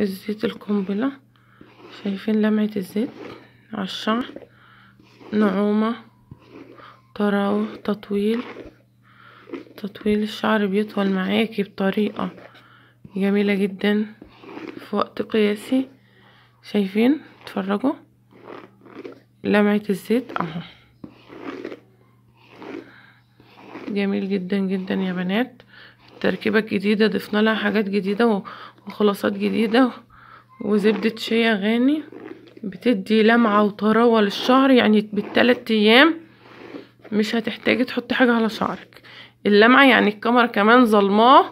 الزيت القنبلة شايفين لمعة الزيت على الشعر نعومة تراوح تطويل تطويل الشعر بيطول معاكي بطريقة جميلة جدا في وقت قياسي شايفين اتفرجوا لمعة الزيت اهو جميل جدا جدا يا بنات تركيبة جديدة ضفنا لها حاجات جديدة وخلاصات جديدة وزبدة شيا غاني بتدي لمعة وطراوة للشعر يعني بالتلات ايام مش هتحتاجي تحطي حاجة على شعرك اللمعة يعني الكاميرا كمان ظلماه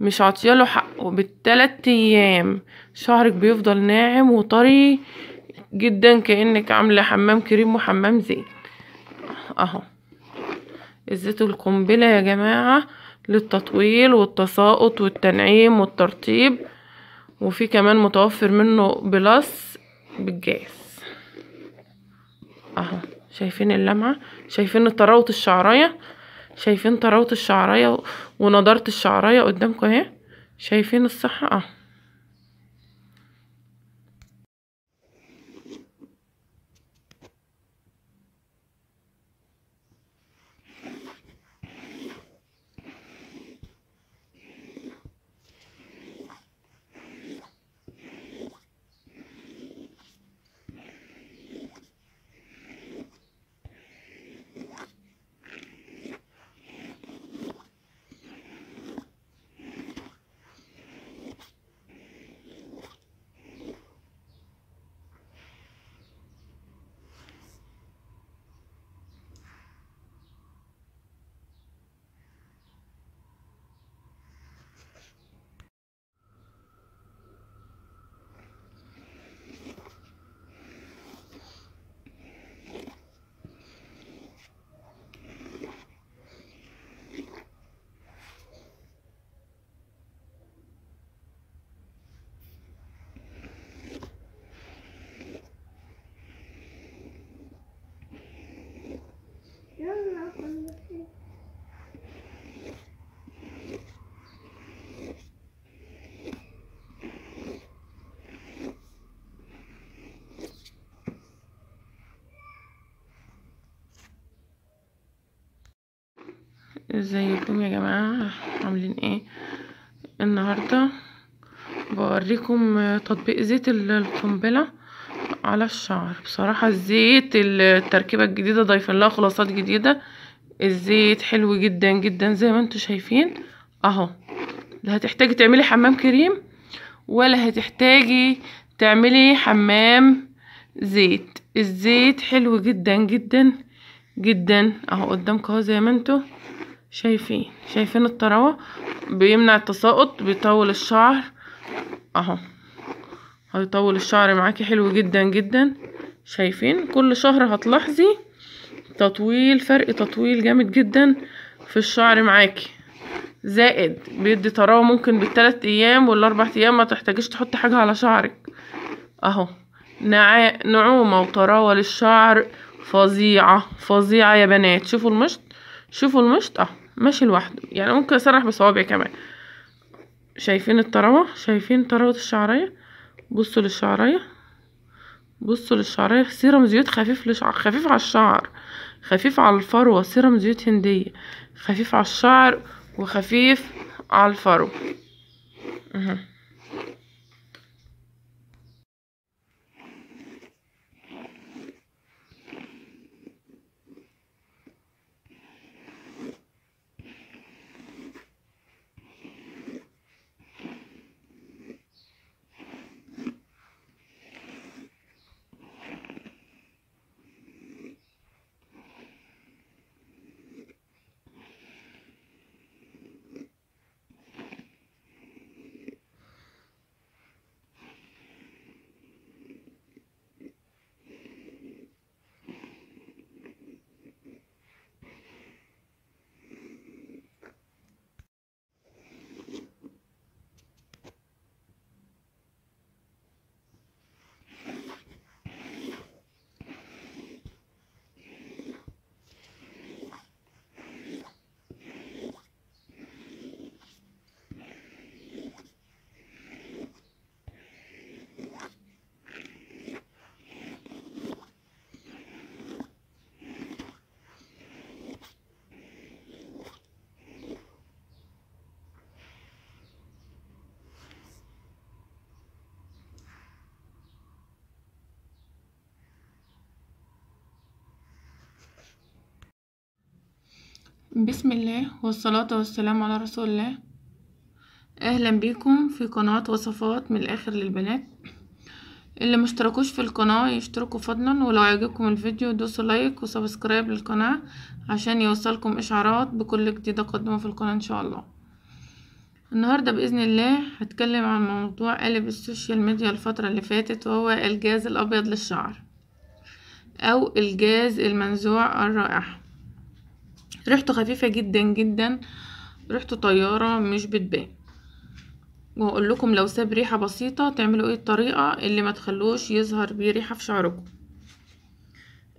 مش عاطياله حقه وبالتلات ايام شعرك بيفضل ناعم وطري جدا كأنك عاملة حمام كريم وحمام زيت اهو الزيت القنبلة يا جماعة للتطويل والتساقط والتنعيم والترطيب وفي كمان متوفر منه بلس بالجاز اهو شايفين اللمعة شايفين طراوة الشعراية شايفين طراوة الشعراية ونضارة الشعراية قدامكم اهي شايفين الصحة اهو ازيكم يا جماعة عاملين ايه النهاردة بوريكم تطبيق زيت القنبلة على الشعر بصراحة الزيت التركيبة الجديدة ضايفين لها خلاصات جديدة الزيت حلو جدا جدا زي ما انتوا شايفين اهو لا هتحتاجي تعملي حمام كريم ولا هتحتاجي تعملي حمام زيت الزيت حلو جدا جدا جدا اهو قدامك اهو زي ما انتوا شايفين شايفين الطراوه بيمنع التساقط بيطول الشعر اهو هيطول الشعر معاكي حلو جدا جدا شايفين كل شهر هتلاحظي تطويل فرق تطويل جامد جدا في الشعر معاكي زائد بيدي طراوه ممكن بالتلات ايام والاربع ايام ما تحتاجيش تحطي حاجه على شعرك اهو نع... نعومه وطراوه للشعر فظيعه فظيعه يا بنات شوفوا المشط شوفوا المشط اه ماشي لوحده يعني ممكن اسرح بصوابعي كمان شايفين الطراوه شايفين طراوه الشعريه بصوا للشعريه بصوا للشعريه سيرم زيوت خفيف للشعر خفيف على الشعر خفيف على الفروه سيرم زيوت هنديه خفيف على الشعر وخفيف على الفرو. بسم الله والصلاة والسلام على رسول الله أهلا بيكم في قناة وصفات من الآخر للبنات اللي مشتركوش في القناة يشتركوا فضلا ولو عجبكم الفيديو دوسوا لايك وسبسكرايب للقناة عشان يوصلكم إشعارات بكل جديدة قدمه في القناة إن شاء الله النهاردة بإذن الله هتكلم عن موضوع قلب السوشيال ميديا الفترة اللي فاتت وهو الجاز الأبيض للشعر أو الجاز المنزوع الرائحة ريحته خفيفة جدا جدا ريحته طيارة مش بتبان واقول لكم لو ساب ريحة بسيطة تعملوا ايه الطريقة اللي ما تخلوش يظهر بيه ريحة في شعركم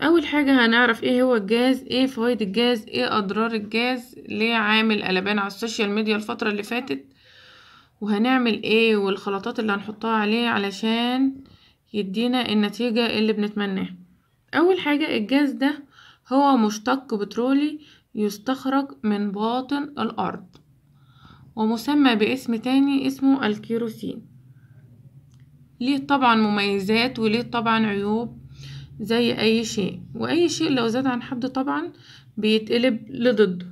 اول حاجة هنعرف ايه هو الجاز ايه فوائد الجاز ايه اضرار الجاز ليه عامل قلبان على السوشيال ميديا الفترة اللي فاتت وهنعمل ايه والخلطات اللي هنحطها عليه علشان يدينا النتيجة اللي بنتمناها اول حاجة الجاز ده هو مشتق بترولي يستخرج من باطن الأرض ومسمى باسم تاني اسمه الكيروسين ليه طبعا مميزات وليه طبعا عيوب زي أي شيء وأي شيء لو زاد عن حد طبعا بيتقلب لضده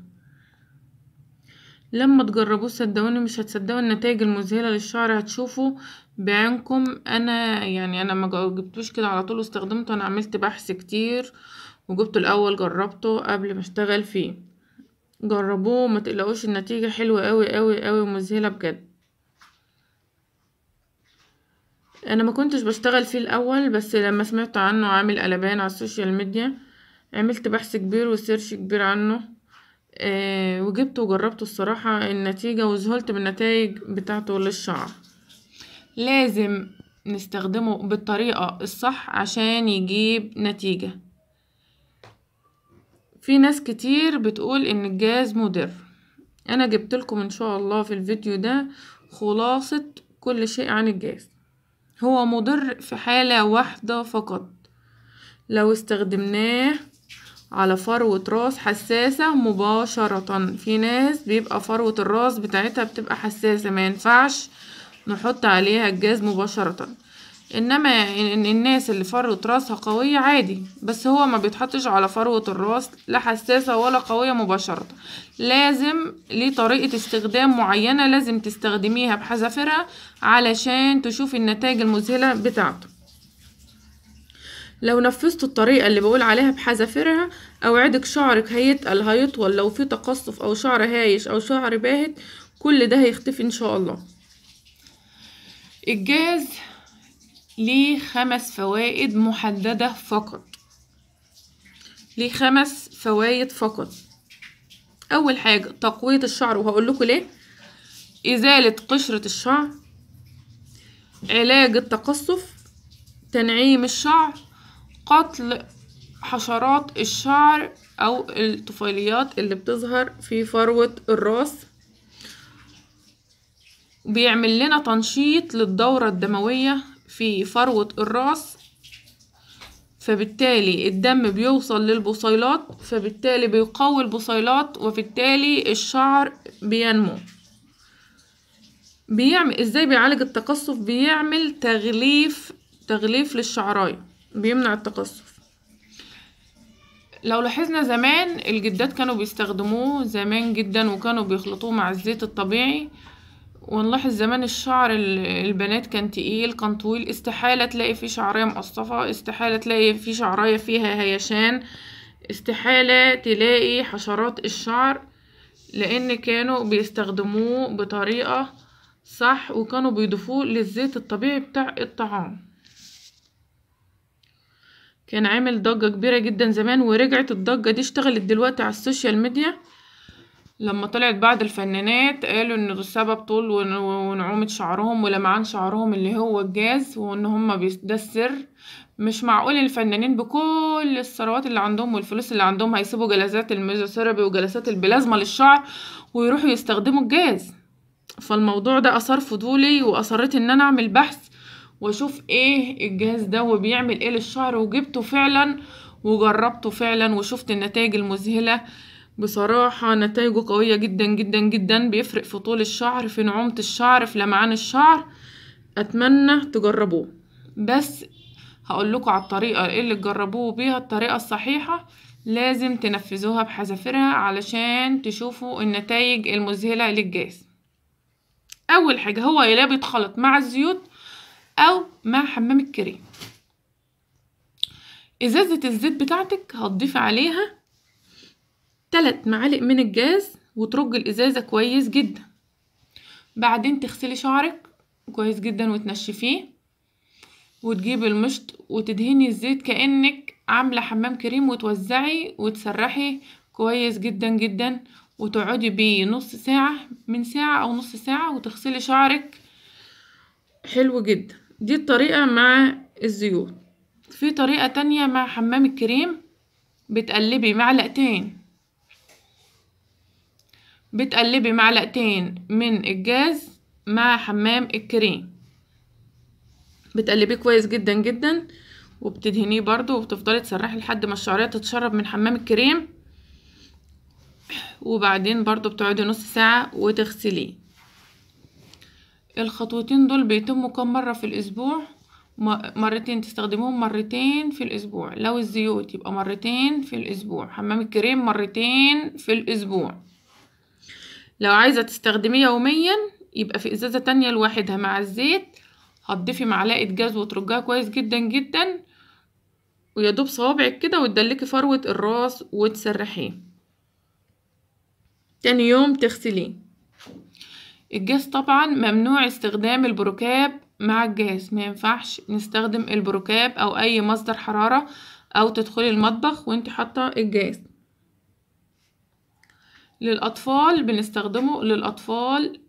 لما تجربوه صدقوني مش هتصدقوا النتائج المذهله للشعر هتشوفوا بعينكم انا يعني انا ما جبتوش كده على طول واستخدمته انا عملت بحث كتير وجبته الاول جربته قبل ما اشتغل فيه جربوه وما تقلقوش النتيجه حلوه قوي قوي قوي ومذهله بجد انا ما كنتش بشتغل فيه الاول بس لما سمعت عنه عامل قلبان على السوشيال ميديا عملت بحث كبير وسيرش كبير عنه آه وجبته وجربته الصراحه النتيجه وذهلت بالنتائج بتاعته للشعر لازم نستخدمه بالطريقه الصح عشان يجيب نتيجه في ناس كتير بتقول ان الجاز مضر انا جبت لكم ان شاء الله في الفيديو ده خلاصة كل شيء عن الجاز هو مضر في حالة واحدة فقط لو استخدمناه على فروة راس حساسة مباشرة في ناس بيبقى فروة الراس بتاعتها بتبقى حساسة ما ينفعش نحط عليها الجاز مباشرة انما إن الناس اللي فروة راسها قوية عادي بس هو ما بيتحطش على فروة الراس لا حساسة ولا قوية مباشرة لازم ليه طريقة استخدام معينة لازم تستخدميها بحذافيرها علشان تشوفي النتائج المذهلة بتاعته لو نفذت الطريقة اللي بقول عليها بحذافيرها أوعدك شعرك هيتقل هيطول لو في تقصف أو شعر هايش أو شعر باهت كل ده هيختفي إن شاء الله الجاز ليه خمس فوائد محددة فقط ليه خمس فوائد فقط أول حاجة تقوية الشعر وهقول لكم ليه إزالة قشرة الشعر علاج التقصف تنعيم الشعر قتل حشرات الشعر أو الطفيليات اللي بتظهر في فروة الراس بيعمل لنا تنشيط للدورة الدموية في فروة الراس فبالتالي الدم بيوصل للبصيلات فبالتالي بيقوي البصيلات وبالتالي الشعر بينمو بيعمل ازاي بيعالج التقصف بيعمل تغليف تغليف للشعرايه بيمنع التقصف لو لاحظنا زمان الجدات كانوا بيستخدموه زمان جدا وكانوا بيخلطوه مع الزيت الطبيعي ونلاحظ زمان الشعر البنات كان تقيل كان طويل استحالة تلاقي فيه شعرية مقصفة استحالة تلاقي فيه شعرية فيها هيشان استحالة تلاقي حشرات الشعر لأن كانوا بيستخدموه بطريقة صح وكانوا بيضيفوه للزيت الطبيعي بتاع الطعام كان عامل ضجة كبيرة جدا زمان ورجعت الضجة دي اشتغلت دلوقتي على السوشيال ميديا لما طلعت بعض الفنانات قالوا ان السبب طول ونعومة شعرهم ولمعان شعرهم اللي هو الجاز وان هما ده السر مش معقول الفنانين بكل الثروات اللي عندهم والفلوس اللي عندهم هيسيبوا جلسات الميزوثيرابي وجلسات البلازما للشعر ويروحوا يستخدموا الجاز فالموضوع ده اثار فضولي واثرت ان انا اعمل بحث واشوف ايه الجهاز ده وبيعمل ايه للشعر وجبته فعلا وجربته فعلا وشفت النتائج المذهله بصراحة نتائجه قوية جدا جدا جدا بيفرق في طول الشعر في نعومة الشعر في لمعان الشعر أتمنى تجربوه بس هقول لكم على الطريقة إيه اللي تجربوه بيها الطريقة الصحيحة لازم تنفذوها بحذافيرها علشان تشوفوا النتائج المذهلة للجاز أول حاجة هو لا بيتخلط مع الزيوت أو مع حمام الكريم إزازة الزيت بتاعتك هتضيف عليها تلات معالق من الجاز وترج الإزازة كويس جدا بعدين تغسلي شعرك كويس جدا وتنشفيه وتجيبي المشط وتدهني الزيت كأنك عاملة حمام كريم وتوزعي وتسرحي كويس جدا جدا وتقعدي بيه نص ساعة من ساعة أو نص ساعة وتغسلي شعرك حلو جدا دي الطريقة مع الزيوت في طريقة تانية مع حمام الكريم بتقلبي معلقتين بتقلبي معلقتين من الجاز مع حمام الكريم بتقلبيه كويس جدا جدا وبتدهنيه برضو وبتفضلي تسرحي لحد ما الشعريه تتشرب من حمام الكريم وبعدين برضو بتقعدي نص ساعه وتغسليه الخطوتين دول بيتموا كم مرة في الأسبوع مرتين تستخدموهم مرتين في الأسبوع لو الزيوت يبقى مرتين في الأسبوع حمام الكريم مرتين في الأسبوع لو عايزة تستخدميه يوميا يبقى في ازازة تانية لوحدها مع الزيت هتضيفي معلقة جاز وترجها كويس جدا جدا ويا دوب صوابعك كده وتدلكي فروة الراس وتسرحيه تاني يوم تغسليه الجاز طبعا ممنوع استخدام البروكاب مع الجاز ما ينفعش نستخدم البروكاب او اي مصدر حرارة او تدخلي المطبخ وانت حاطه الجاز للأطفال بنستخدمه للأطفال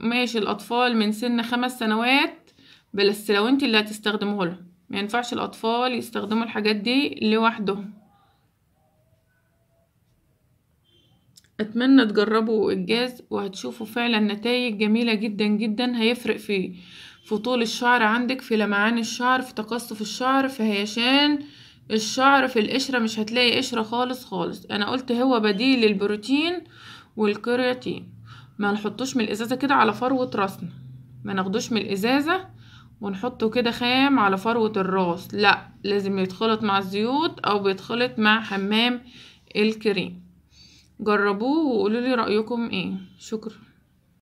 ماشي الأطفال من سن خمس سنوات بس لو انت اللي هتستخدمه له ما ينفعش الأطفال يستخدموا الحاجات دي لوحدهم أتمنى تجربوا الجاز وهتشوفوا فعلا نتائج جميلة جدا جدا هيفرق في في طول الشعر عندك في لمعان الشعر في تقصف الشعر في هيشان الشعر في القشرة مش هتلاقي قشرة خالص خالص انا قلت هو بديل للبروتين والكرياتين ما نحطوش من الازازة كده على فروة راسنا ما ناخدوش من الازازة ونحطه كده خام على فروة الراس لا لازم يتخلط مع الزيوت او بيتخلط مع حمام الكريم جربوه وقولولي رأيكم ايه شكرا